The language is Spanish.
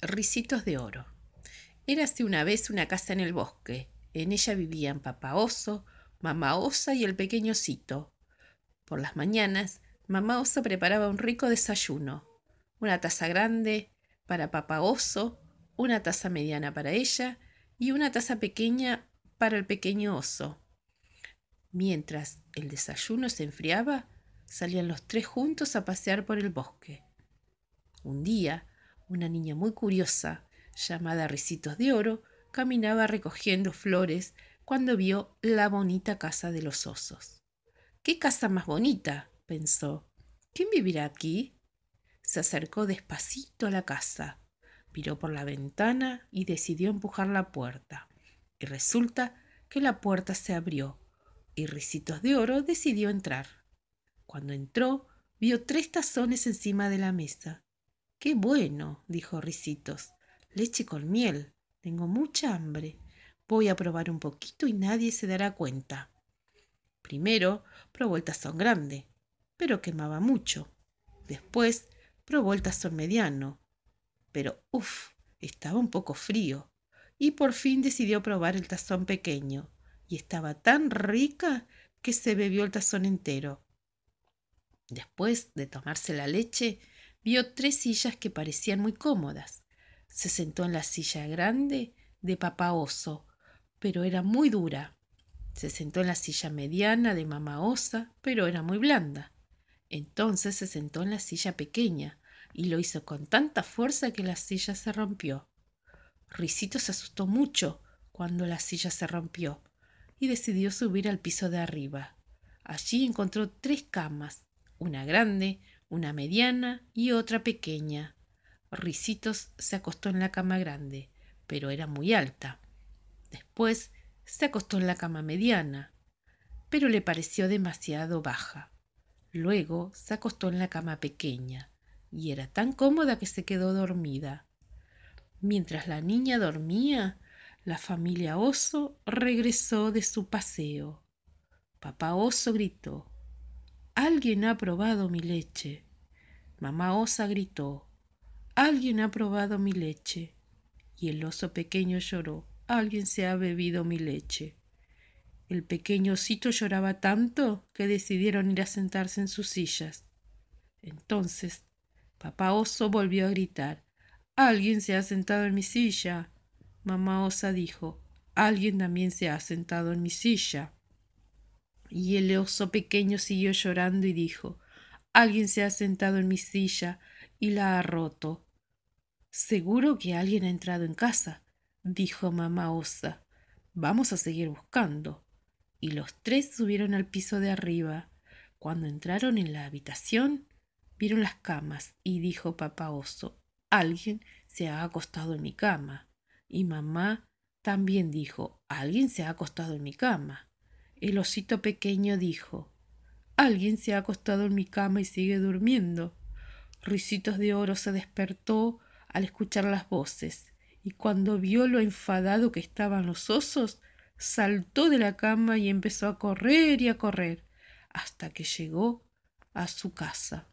ricitos de oro. Érase una vez una casa en el bosque. En ella vivían papá oso, mamá osa y el pequeño cito. Por las mañanas, mamá osa preparaba un rico desayuno. Una taza grande para papá oso, una taza mediana para ella y una taza pequeña para el pequeño oso. Mientras el desayuno se enfriaba, salían los tres juntos a pasear por el bosque. Un día, una niña muy curiosa, llamada Ricitos de Oro, caminaba recogiendo flores cuando vio la bonita casa de los osos. ¡Qué casa más bonita! pensó. ¿Quién vivirá aquí? Se acercó despacito a la casa, miró por la ventana y decidió empujar la puerta. Y resulta que la puerta se abrió y Risitos de Oro decidió entrar. Cuando entró, vio tres tazones encima de la mesa Qué bueno, dijo Risitos. Leche con miel. Tengo mucha hambre. Voy a probar un poquito y nadie se dará cuenta. Primero probó el tazón grande, pero quemaba mucho. Después probó el tazón mediano, pero uff, estaba un poco frío. Y por fin decidió probar el tazón pequeño, y estaba tan rica que se bebió el tazón entero. Después de tomarse la leche, vio tres sillas que parecían muy cómodas. Se sentó en la silla grande de papá oso, pero era muy dura. Se sentó en la silla mediana de mamá osa, pero era muy blanda. Entonces se sentó en la silla pequeña y lo hizo con tanta fuerza que la silla se rompió. Risito se asustó mucho cuando la silla se rompió y decidió subir al piso de arriba. Allí encontró tres camas, una grande, una mediana y otra pequeña. Ricitos se acostó en la cama grande, pero era muy alta. Después se acostó en la cama mediana, pero le pareció demasiado baja. Luego se acostó en la cama pequeña, y era tan cómoda que se quedó dormida. Mientras la niña dormía, la familia oso regresó de su paseo. Papá oso gritó Alguien ha probado mi leche. Mamá Osa gritó. Alguien ha probado mi leche. Y el oso pequeño lloró. Alguien se ha bebido mi leche. El pequeño osito lloraba tanto que decidieron ir a sentarse en sus sillas. Entonces, papá oso volvió a gritar. Alguien se ha sentado en mi silla. Mamá osa dijo. Alguien también se ha sentado en mi silla. Y el oso pequeño siguió llorando y dijo Alguien se ha sentado en mi silla y la ha roto. Seguro que alguien ha entrado en casa, dijo mamá osa. Vamos a seguir buscando. Y los tres subieron al piso de arriba. Cuando entraron en la habitación, vieron las camas y dijo papá oso, alguien se ha acostado en mi cama. Y mamá también dijo, alguien se ha acostado en mi cama. El osito pequeño dijo Alguien se ha acostado en mi cama y sigue durmiendo. Risitos de Oro se despertó al escuchar las voces, y cuando vio lo enfadado que estaban los osos, saltó de la cama y empezó a correr y a correr, hasta que llegó a su casa.